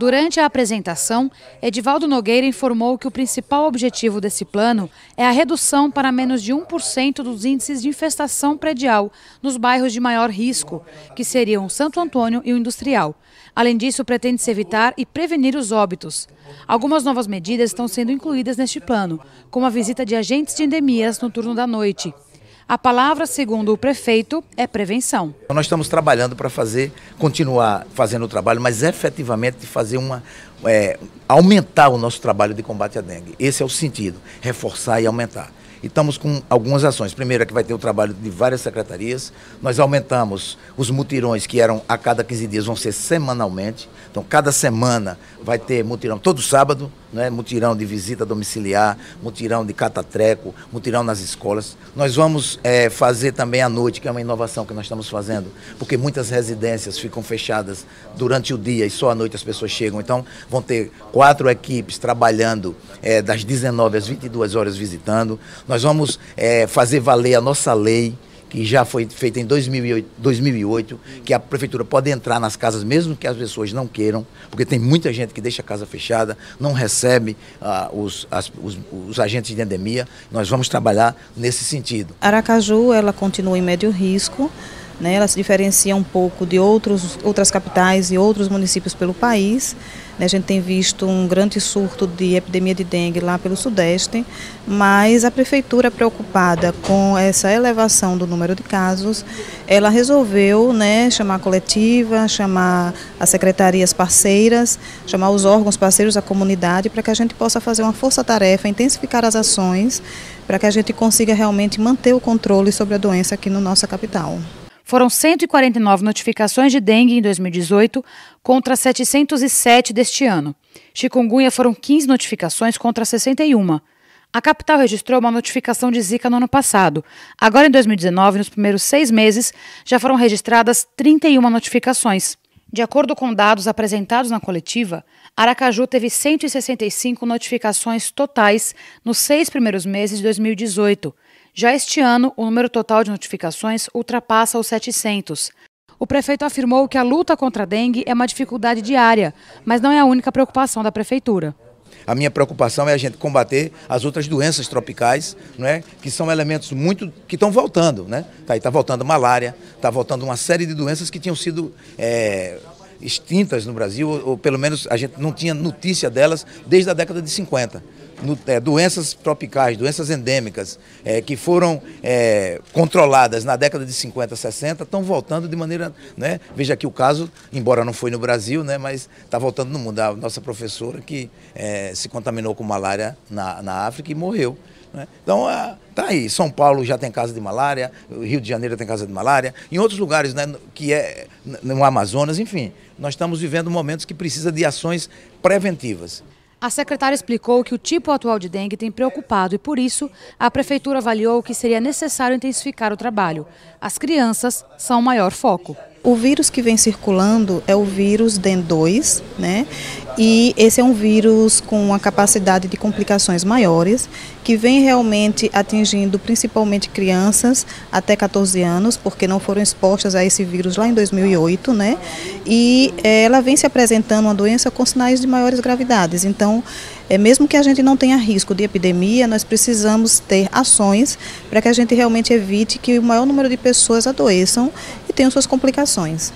Durante a apresentação, Edivaldo Nogueira informou que o principal objetivo desse plano é a redução para menos de 1% dos índices de infestação predial nos bairros de maior risco, que seriam Santo Antônio e o Industrial. Além disso, pretende-se evitar e prevenir os óbitos. Algumas novas medidas estão sendo incluídas neste plano, como a visita de agentes de endemias no turno da noite. A palavra, segundo o prefeito, é prevenção. Então, nós estamos trabalhando para fazer, continuar fazendo o trabalho, mas efetivamente fazer uma, é, aumentar o nosso trabalho de combate à dengue. Esse é o sentido, reforçar e aumentar. E estamos com algumas ações. Primeiro é que vai ter o trabalho de várias secretarias. Nós aumentamos os mutirões que eram a cada 15 dias, vão ser semanalmente. Então, cada semana vai ter mutirão, todo sábado, né? mutirão de visita domiciliar, mutirão de catatreco, mutirão nas escolas. Nós vamos é, fazer também à noite, que é uma inovação que nós estamos fazendo, porque muitas residências ficam fechadas durante o dia e só à noite as pessoas chegam. Então, vão ter quatro equipes trabalhando é, das 19 às 22 horas visitando. Nós vamos é, fazer valer a nossa lei, que já foi feita em 2008, 2008, que a prefeitura pode entrar nas casas mesmo que as pessoas não queiram, porque tem muita gente que deixa a casa fechada, não recebe ah, os, as, os, os, agentes de endemia. Nós vamos trabalhar nesse sentido. Aracaju, ela continua em médio risco. Né? Ela se diferencia um pouco de outros, outras capitais e outros municípios pelo país. Né? A gente tem visto um grande surto de epidemia de dengue lá pelo Sudeste, mas a Prefeitura, preocupada com essa elevação do número de casos, ela resolveu né, chamar a coletiva, chamar as secretarias parceiras, chamar os órgãos parceiros, a comunidade, para que a gente possa fazer uma força-tarefa, intensificar as ações, para que a gente consiga realmente manter o controle sobre a doença aqui no nossa capital. Foram 149 notificações de dengue em 2018 contra 707 deste ano. Chikungunya foram 15 notificações contra 61. A capital registrou uma notificação de Zika no ano passado. Agora, em 2019, nos primeiros seis meses, já foram registradas 31 notificações. De acordo com dados apresentados na coletiva, Aracaju teve 165 notificações totais nos seis primeiros meses de 2018. Já este ano, o número total de notificações ultrapassa os 700. O prefeito afirmou que a luta contra a dengue é uma dificuldade diária, mas não é a única preocupação da prefeitura. A minha preocupação é a gente combater as outras doenças tropicais, não é? que são elementos muito que estão voltando. Né? Tá, está voltando malária, está voltando uma série de doenças que tinham sido é, extintas no Brasil, ou pelo menos a gente não tinha notícia delas desde a década de 50 é, doenças tropicais, doenças endêmicas, é, que foram é, controladas na década de 50, 60, estão voltando de maneira. Né? Veja aqui o caso, embora não foi no Brasil, né, mas está voltando no mundo. A nossa professora que é, se contaminou com malária na, na África e morreu. Né? Então, está é, aí. São Paulo já tem casa de malária, Rio de Janeiro tem casa de malária, em outros lugares, né, que é no Amazonas, enfim. Nós estamos vivendo momentos que precisa de ações preventivas. A secretária explicou que o tipo atual de dengue tem preocupado e, por isso, a prefeitura avaliou que seria necessário intensificar o trabalho. As crianças são o maior foco. O vírus que vem circulando é o vírus DEN2, né? E esse é um vírus com uma capacidade de complicações maiores, que vem realmente atingindo principalmente crianças até 14 anos, porque não foram expostas a esse vírus lá em 2008, né? E eh, ela vem se apresentando uma doença com sinais de maiores gravidades. Então, é, mesmo que a gente não tenha risco de epidemia, nós precisamos ter ações para que a gente realmente evite que o maior número de pessoas adoeçam e tenham suas complicações.